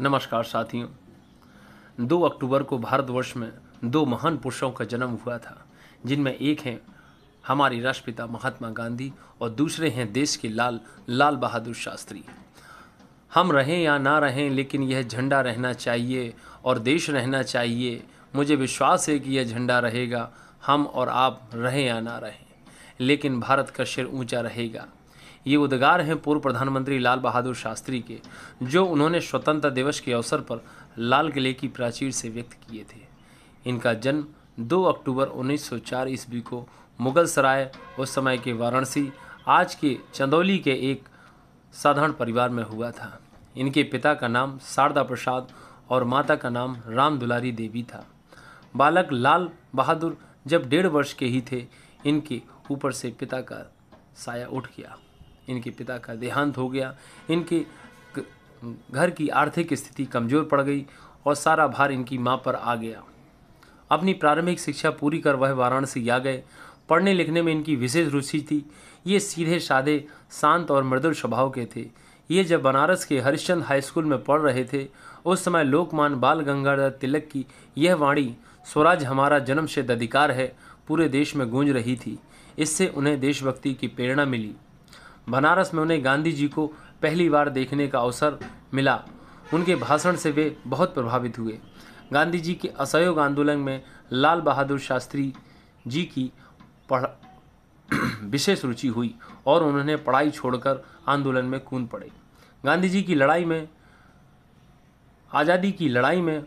नमस्कार साथियों दो अक्टूबर को भारतवर्ष में दो महान पुरुषों का जन्म हुआ था जिनमें एक हैं हमारी राष्ट्रपिता महात्मा गांधी और दूसरे हैं देश के लाल लाल बहादुर शास्त्री हम रहें या ना रहें लेकिन यह झंडा रहना चाहिए और देश रहना चाहिए मुझे विश्वास है कि यह झंडा रहेगा हम और आप रहें या ना रहें लेकिन भारत का सिर ऊंचा रहेगा ये उद्गार हैं पूर्व प्रधानमंत्री लाल बहादुर शास्त्री के जो उन्होंने स्वतंत्रता दिवस के अवसर पर लाल किले की प्राचीर से व्यक्त किए थे इनका जन्म 2 अक्टूबर 1904 ईस्वी को मुगल सराय उस समय के वाराणसी आज के चंदौली के एक साधारण परिवार में हुआ था इनके पिता का नाम शारदा प्रसाद और माता का नाम राम दुलारी देवी था बालक लाल बहादुर जब डेढ़ वर्ष के ही थे इनके ऊपर से पिता का साया उठ गया इनके पिता का देहांत हो गया इनके घर की आर्थिक स्थिति कमज़ोर पड़ गई और सारा भार इनकी माँ पर आ गया अपनी प्रारंभिक शिक्षा पूरी कर वह वाराणसी आ गए पढ़ने लिखने में इनकी विशेष रुचि थी ये सीधे साधे शांत और मृदुल स्वभाव के थे ये जब बनारस के हरिश्चंद हाई स्कूल में पढ़ रहे थे उस समय लोकमान बाल गंगाधर तिलक की यह वाणी स्वराज हमारा जन्म अधिकार है पूरे देश में गूंज रही थी इससे उन्हें देशभक्ति की प्रेरणा मिली बनारस में उन्हें गांधी जी को पहली बार देखने का अवसर मिला उनके भाषण से वे बहुत प्रभावित हुए गांधी जी के असहयोग आंदोलन में लाल बहादुर शास्त्री जी की पढ़ विशेष रुचि हुई और उन्होंने पढ़ाई छोड़कर आंदोलन में कूद पड़े गांधी जी की लड़ाई में आज़ादी की लड़ाई में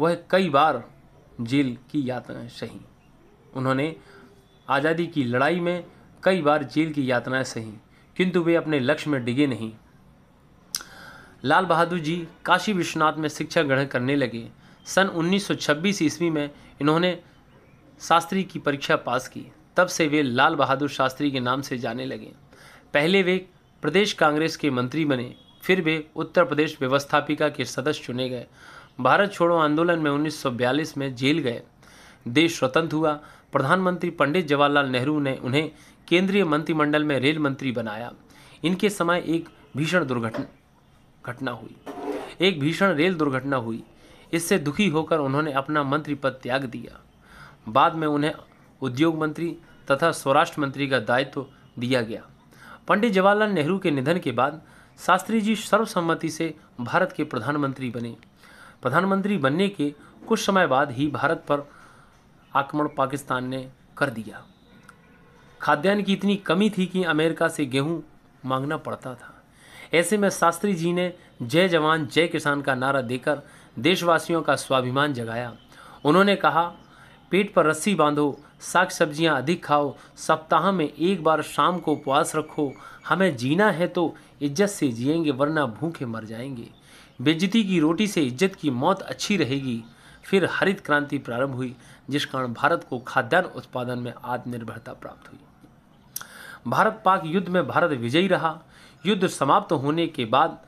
वह कई बार जेल की यातनाएं सही उन्होंने आज़ादी की लड़ाई में कई बार जेल की यातनाएं सही किंतु वे अपने लक्ष्य में डिगे नहीं लाल बहादुर जी काशी विश्वनाथ में शिक्षा ग्रहण करने लगे सन 1926 ईस्वी में इन्होंने शास्त्री की परीक्षा पास की तब से वे लाल बहादुर शास्त्री के नाम से जाने लगे पहले वे प्रदेश कांग्रेस के मंत्री बने फिर वे उत्तर प्रदेश व्यवस्थापिका के सदस्य चुने गए भारत छोड़ो आंदोलन में 1942 में जेल गए देश स्वतंत्र हुआ प्रधानमंत्री पंडित जवाहरलाल नेहरू ने उन्हें केंद्रीय मंत्रिमंडल में रेल मंत्री बनाया इनके समय एक भीषण दुर्घटना घटना हुई एक भीषण रेल दुर्घटना हुई इससे दुखी होकर उन्होंने अपना मंत्री पद त्याग दिया बाद में उन्हें उद्योग मंत्री तथा स्वराष्ट्र मंत्री का दायित्व तो दिया गया पंडित जवाहरलाल नेहरू के निधन के बाद शास्त्री जी सर्वसम्मति से भारत के प्रधानमंत्री बने प्रधानमंत्री बनने के कुछ समय बाद ही भारत पर आक्रमण पाकिस्तान ने कर दिया खाद्यान्न की इतनी कमी थी कि अमेरिका से गेहूं मांगना पड़ता था ऐसे में शास्त्री जी ने जय जवान जय किसान का नारा देकर देशवासियों का स्वाभिमान जगाया उन्होंने कहा पेट पर रस्सी बांधो साग सब्जियां अधिक खाओ सप्ताह में एक बार शाम को उपवास रखो हमें जीना है तो इज्जत से जिएंगे वरना भूखे मर जाएंगे बेजती की रोटी से इज्जत की मौत अच्छी रहेगी फिर हरित क्रांति प्रारंभ हुई जिस कारण भारत को खाद्यान्न उत्पादन में आत्मनिर्भरता प्राप्त हुई भारत पाक युद्ध में भारत विजयी रहा युद्ध समाप्त होने के बाद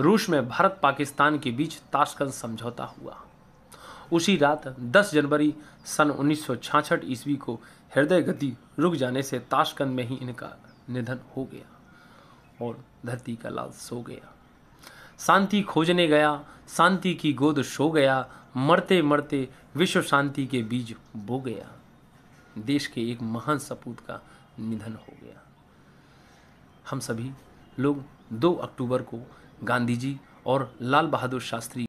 रूस में भारत पाकिस्तान के बीच ताशकंद समझौता हुआ उसी रात 10 जनवरी सन उन्नीस ईस्वी को हृदय गति रुक जाने से ताशकंद में ही इनका निधन हो गया और धरती का लाल सो गया शांति खोजने गया शांति की गोद सो गया मरते मरते विश्व शांति के बीज बो गया देश के एक महान सपूत का निधन हो गया हम सभी लोग 2 अक्टूबर को गांधी जी और लाल बहादुर शास्त्री